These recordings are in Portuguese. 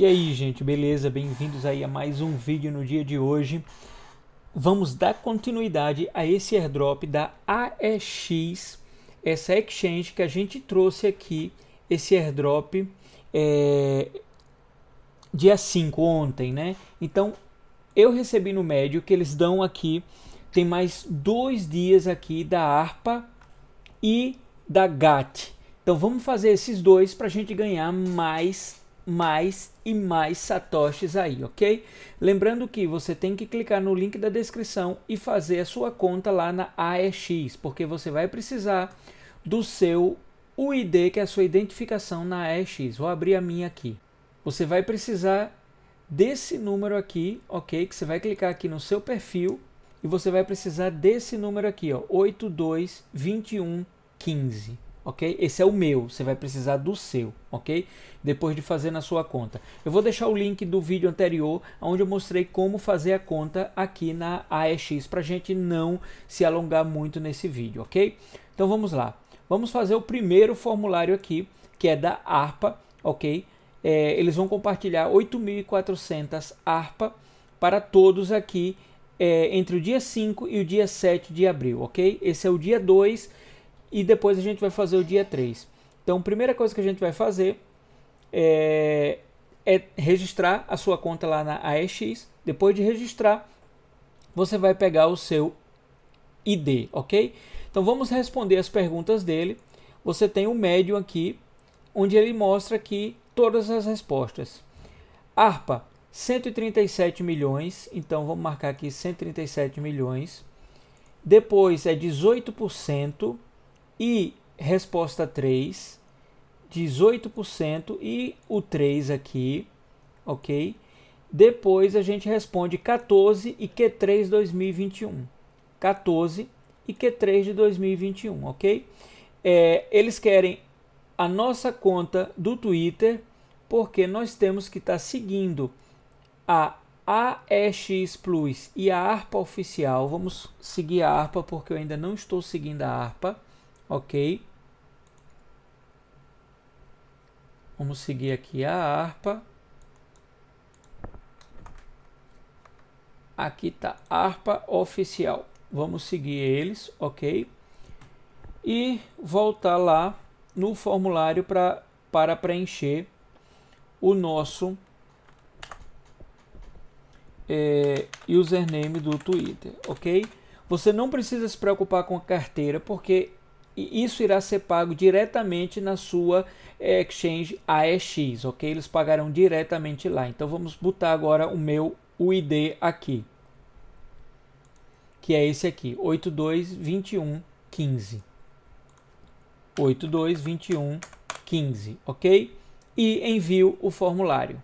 E aí, gente, beleza? Bem-vindos aí a mais um vídeo no dia de hoje. Vamos dar continuidade a esse airdrop da AEX, essa exchange que a gente trouxe aqui, esse airdrop é, dia 5 ontem, né? Então, eu recebi no médio que eles dão aqui, tem mais dois dias aqui da ARPA e da GAT. Então, vamos fazer esses dois para a gente ganhar mais mais e mais satoshis aí, ok? Lembrando que você tem que clicar no link da descrição e fazer a sua conta lá na AEX, porque você vai precisar do seu UID, que é a sua identificação na AEX. Vou abrir a minha aqui. Você vai precisar desse número aqui, ok? Que você vai clicar aqui no seu perfil e você vai precisar desse número aqui, ó, 822115 ok? Esse é o meu, você vai precisar do seu, ok? Depois de fazer na sua conta. Eu vou deixar o link do vídeo anterior, onde eu mostrei como fazer a conta aqui na AEX, para gente não se alongar muito nesse vídeo, ok? Então vamos lá. Vamos fazer o primeiro formulário aqui, que é da ARPA, ok? É, eles vão compartilhar 8.400 ARPA para todos aqui é, entre o dia 5 e o dia 7 de abril, ok? Esse é o dia 2 e depois a gente vai fazer o dia 3. Então, a primeira coisa que a gente vai fazer é, é registrar a sua conta lá na AEX. Depois de registrar, você vai pegar o seu ID, ok? Então, vamos responder as perguntas dele. Você tem o um médio aqui, onde ele mostra aqui todas as respostas. ARPA, 137 milhões. Então, vamos marcar aqui 137 milhões. Depois é 18%. E resposta 3, 18%. E o 3 aqui, ok? Depois a gente responde 14 e Q3 2021. 14 e Q3 de 2021, ok? É, eles querem a nossa conta do Twitter porque nós temos que estar tá seguindo a AEX Plus e a ARPA oficial. Vamos seguir a ARPA porque eu ainda não estou seguindo a ARPA. Ok. Vamos seguir aqui a harpa. Aqui está harpa oficial. Vamos seguir eles, ok? E voltar lá no formulário pra, para preencher o nosso é, username do Twitter, ok? Você não precisa se preocupar com a carteira, porque e isso irá ser pago diretamente na sua eh, exchange AEX, ok? Eles pagarão diretamente lá. Então vamos botar agora o meu UID aqui, que é esse aqui, 822115. 822115, ok? E envio o formulário.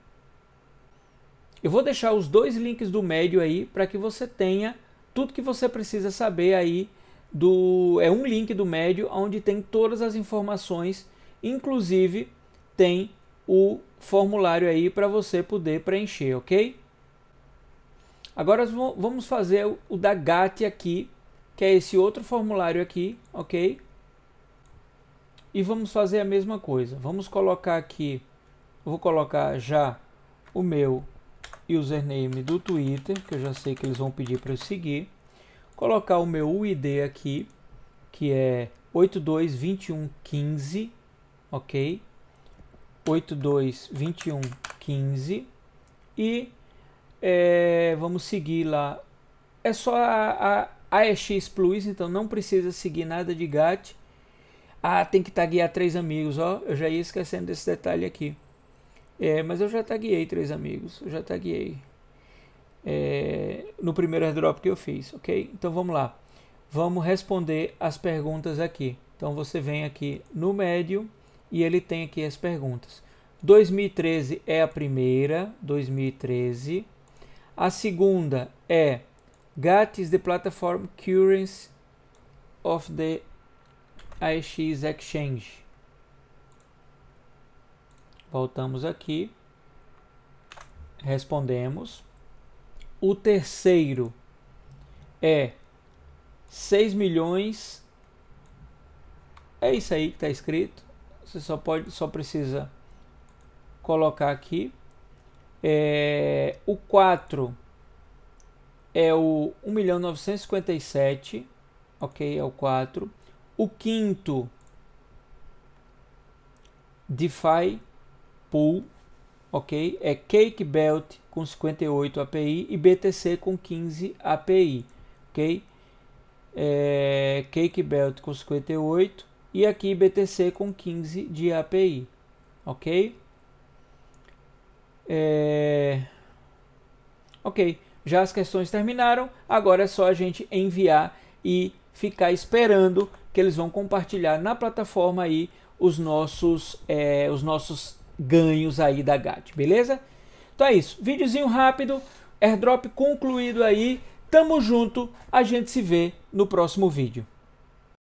Eu vou deixar os dois links do médio aí para que você tenha tudo que você precisa saber aí do é um link do médio onde tem todas as informações, inclusive tem o formulário aí para você poder preencher, ok? Agora vamos fazer o da GATT aqui, que é esse outro formulário aqui, ok? E vamos fazer a mesma coisa. Vamos colocar aqui, vou colocar já o meu username do Twitter, que eu já sei que eles vão pedir para eu seguir colocar o meu UID aqui, que é 822115, ok? 822115 e é, vamos seguir lá. É só a, a AEX Plus, então não precisa seguir nada de GAT. Ah, tem que taguear três amigos, ó. Eu já ia esquecendo desse detalhe aqui. É, mas eu já taguei três amigos, eu já taguei é, no primeiro airdrop que eu fiz, ok? Então vamos lá. Vamos responder as perguntas aqui. Então você vem aqui no médio e ele tem aqui as perguntas. 2013 é a primeira, 2013. A segunda é GATT is the platform currency of the AEX exchange. Voltamos aqui, respondemos. O terceiro é 6 milhões. É isso aí que está escrito. Você só pode, só precisa colocar aqui. É, o 4 é o 1 milhão 957, ok? É o 4. O quinto, DeFi Pool, ok? É Cake Belt com 58 API e BTC com 15 API, ok? É, Cake Belt com 58 e aqui BTC com 15 de API, ok? É, ok, já as questões terminaram, agora é só a gente enviar e ficar esperando que eles vão compartilhar na plataforma aí os nossos, é, os nossos ganhos aí da GAT, beleza? Então é isso, videozinho rápido, airdrop concluído aí, tamo junto, a gente se vê no próximo vídeo.